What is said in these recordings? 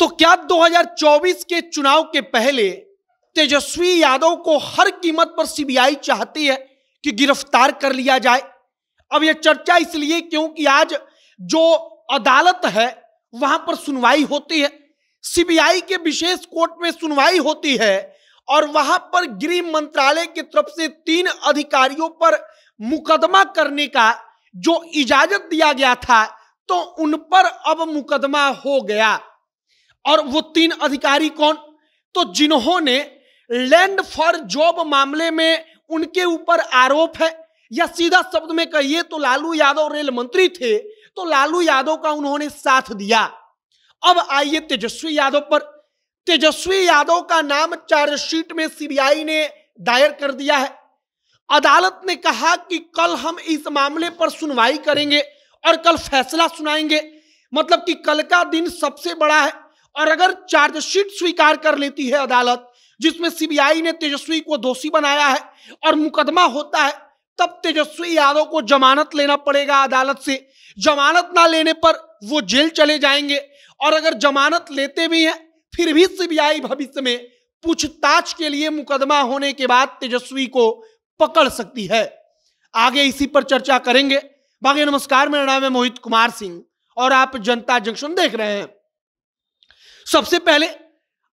तो क्या 2024 के चुनाव के पहले तेजस्वी यादव को हर कीमत पर सीबीआई चाहती है कि गिरफ्तार कर लिया जाए अब यह चर्चा इसलिए क्योंकि आज जो अदालत है वहां पर सुनवाई होती है सीबीआई के विशेष कोर्ट में सुनवाई होती है और वहां पर गृह मंत्रालय की तरफ से तीन अधिकारियों पर मुकदमा करने का जो इजाजत दिया गया था तो उन पर अब मुकदमा हो गया और वो तीन अधिकारी कौन तो जिन्होंने लैंड फॉर जॉब मामले में उनके ऊपर आरोप है या सीधा शब्द में कहिए तो लालू यादव रेल मंत्री थे तो लालू यादव का उन्होंने साथ दिया अब आइए तेजस्वी यादव पर तेजस्वी यादव का नाम चार्जशीट में सीबीआई ने दायर कर दिया है अदालत ने कहा कि कल हम इस मामले पर सुनवाई करेंगे और कल फैसला सुनाएंगे मतलब कि कल का दिन सबसे बड़ा है और अगर चार्जशीट स्वीकार कर लेती है अदालत जिसमें सीबीआई ने तेजस्वी को दोषी बनाया है और मुकदमा होता है तब तेजस्वी यादव को जमानत लेना पड़ेगा अदालत से जमानत ना लेने पर वो जेल चले जाएंगे और अगर जमानत लेते भी हैं फिर भी सीबीआई भविष्य में पूछताछ के लिए मुकदमा होने के बाद तेजस्वी को पकड़ सकती है आगे इसी पर चर्चा करेंगे बाकी नमस्कार मेरा नाम है मोहित कुमार सिंह और आप जनता जंक्शन देख रहे हैं सबसे पहले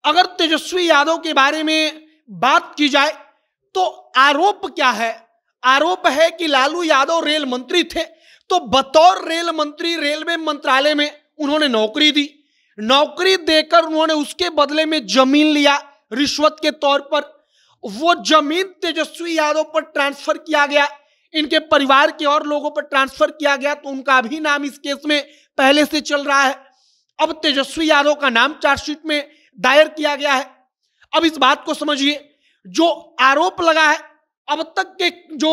अगर तेजस्वी यादव के बारे में बात की जाए तो आरोप क्या है आरोप है कि लालू यादव रेल मंत्री थे तो बतौर रेल मंत्री रेलवे मंत्रालय में उन्होंने नौकरी दी नौकरी देकर उन्होंने उसके बदले में जमीन लिया रिश्वत के तौर पर वो जमीन तेजस्वी यादव पर ट्रांसफर किया गया इनके परिवार के और लोगों पर ट्रांसफर किया गया तो उनका भी नाम इस केस में पहले से चल रहा है अब तेजस्वी यादव का नाम चार्जशीट में दायर किया गया है अब इस बात को समझिए जो आरोप लगा है अब तक के जो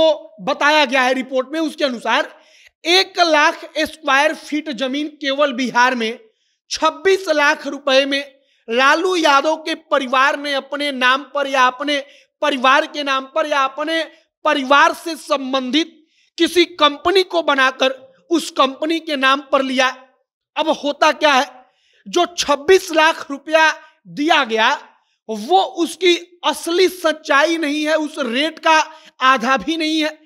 बताया गया है रिपोर्ट में उसके अनुसार एक लाख स्क्वायर फीट जमीन केवल बिहार में 26 लाख रुपए में लालू यादव के परिवार ने अपने नाम पर या अपने परिवार के नाम पर या अपने परिवार से संबंधित किसी कंपनी को बनाकर उस कंपनी के नाम पर लिया अब होता क्या है जो 26 लाख रुपया दिया गया वो उसकी असली सच्चाई नहीं है उस रेट का आधा भी नहीं है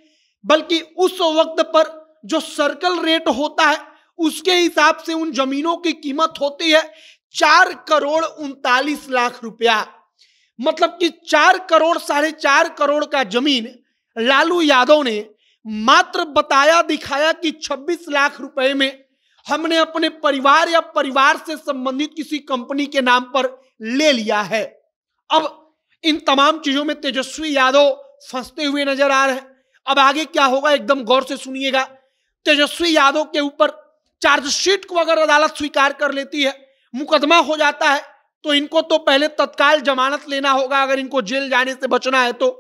बल्कि उस वक्त पर जो सर्कल रेट होता है उसके हिसाब से उन जमीनों की कीमत होती है चार करोड़ उनतालीस लाख रुपया मतलब कि चार करोड़ साढ़े चार करोड़ का जमीन लालू यादव ने मात्र बताया दिखाया कि 26 लाख रुपए में हमने अपने परिवार या परिवार से संबंधित किसी कंपनी के नाम पर ले लिया है अब इन तमाम चीजों में तेजस्वी यादव फंसते हुए नजर आ रहे हैं अब आगे क्या होगा एकदम गौर से सुनिएगा तेजस्वी यादव के ऊपर चार्जशीट को अगर अदालत स्वीकार कर लेती है मुकदमा हो जाता है तो इनको तो पहले तत्काल जमानत लेना होगा अगर इनको जेल जाने से बचना है तो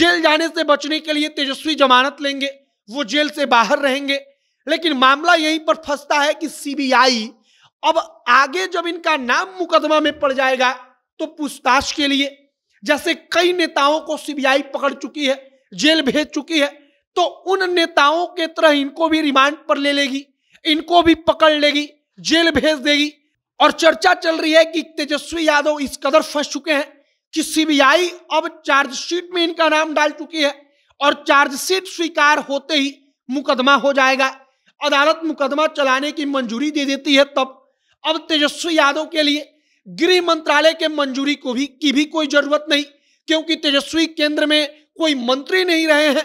जेल जाने से बचने के लिए तेजस्वी जमानत लेंगे वो जेल से बाहर रहेंगे लेकिन मामला यहीं पर फंसता है कि सीबीआई अब आगे जब इनका नाम मुकदमा में पड़ जाएगा तो पूछताछ के लिए जैसे कई नेताओं को सीबीआई पकड़ चुकी है जेल भेज चुकी है तो उन नेताओं के तरह इनको भी रिमांड पर ले लेगी इनको भी पकड़ लेगी जेल भेज देगी और चर्चा चल रही है कि तेजस्वी यादव इस कदर फंस चुके हैं कि सीबीआई अब चार्जशीट में इनका नाम डाल चुकी है और चार्जशीट स्वीकार होते ही मुकदमा हो जाएगा अदालत मुकदमा चलाने की मंजूरी दे देती है तब अब तेजस्वी यादव के लिए गृह मंत्रालय के मंजूरी को भी की भी कोई जरूरत नहीं क्योंकि तेजस्वी केंद्र में कोई मंत्री नहीं रहे हैं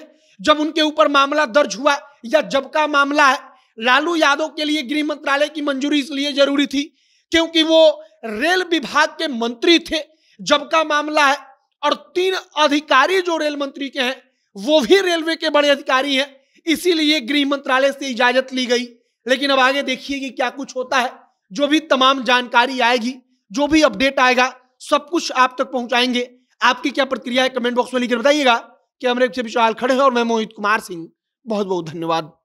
जब उनके ऊपर मामला दर्ज हुआ या जब का मामला है लालू यादव के लिए गृह मंत्रालय की मंजूरी इसलिए जरूरी थी क्योंकि वो रेल विभाग के मंत्री थे जब का मामला है और तीन अधिकारी जो रेल मंत्री के हैं वो भी रेलवे के बड़े अधिकारी हैं इसीलिए गृह मंत्रालय से इजाजत ली गई लेकिन अब आगे देखिए कि क्या कुछ होता है जो भी तमाम जानकारी आएगी जो भी अपडेट आएगा सब कुछ आप तक पहुंचाएंगे आपकी क्या प्रतिक्रिया है कमेंट बॉक्स में लिखकर बताइएगा कैमरे के विशाल खड़े हैं और मैं मोहित कुमार सिंह बहुत बहुत धन्यवाद